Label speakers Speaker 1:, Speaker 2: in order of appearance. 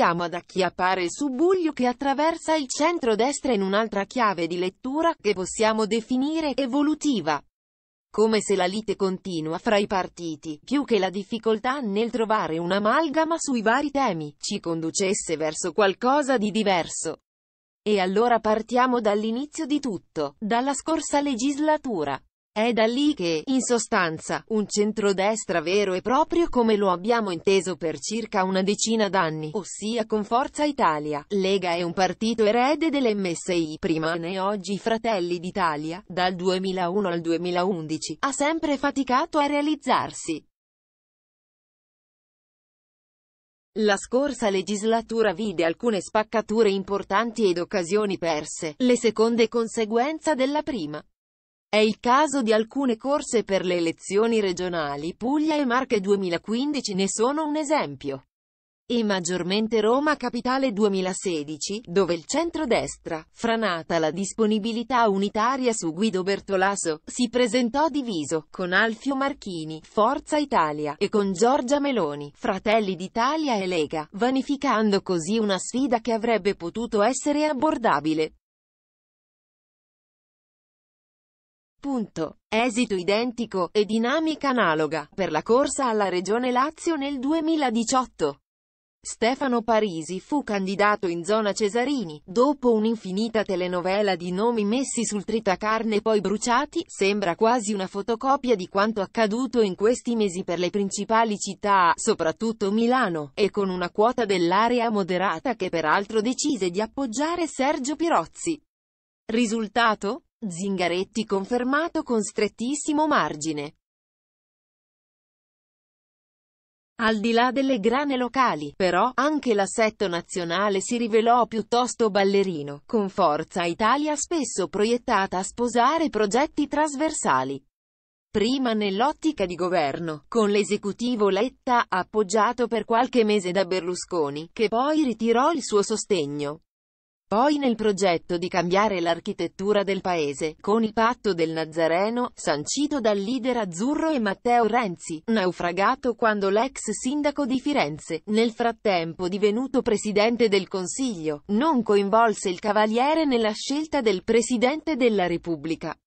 Speaker 1: andiamo ad acchiappare il subbuglio che attraversa il centro-destra in un'altra chiave di lettura, che possiamo definire evolutiva. Come se la lite continua fra i partiti, più che la difficoltà nel trovare un'amalgama sui vari temi, ci conducesse verso qualcosa di diverso. E allora partiamo dall'inizio di tutto, dalla scorsa legislatura. È da lì che, in sostanza, un centrodestra vero e proprio come lo abbiamo inteso per circa una decina d'anni, ossia con Forza Italia, Lega è un partito erede dell'MSI, prima né oggi Fratelli d'Italia, dal 2001 al 2011, ha sempre faticato a realizzarsi. La scorsa legislatura vide alcune spaccature importanti ed occasioni perse, le seconde conseguenza della prima. È il caso di alcune corse per le elezioni regionali Puglia e Marche 2015 ne sono un esempio. E maggiormente Roma Capitale 2016, dove il centrodestra, franata la disponibilità unitaria su Guido Bertolaso, si presentò diviso, con Alfio Marchini, Forza Italia, e con Giorgia Meloni, Fratelli d'Italia e Lega, vanificando così una sfida che avrebbe potuto essere abbordabile. Punto. Esito identico e dinamica analoga per la corsa alla Regione Lazio nel 2018. Stefano Parisi fu candidato in zona Cesarini, dopo un'infinita telenovela di nomi messi sul tritacarne e poi bruciati, sembra quasi una fotocopia di quanto accaduto in questi mesi per le principali città, soprattutto Milano, e con una quota dell'area moderata che peraltro decise di appoggiare Sergio Pirozzi. Risultato? Zingaretti confermato con strettissimo margine. Al di là delle grane locali, però, anche l'assetto nazionale si rivelò piuttosto ballerino, con Forza Italia spesso proiettata a sposare progetti trasversali prima nell'ottica di governo, con l'esecutivo Letta, appoggiato per qualche mese da Berlusconi, che poi ritirò il suo sostegno. Poi nel progetto di cambiare l'architettura del paese, con il patto del Nazareno, sancito dal leader azzurro e Matteo Renzi, naufragato quando l'ex sindaco di Firenze, nel frattempo divenuto presidente del Consiglio, non coinvolse il Cavaliere nella scelta del presidente della Repubblica.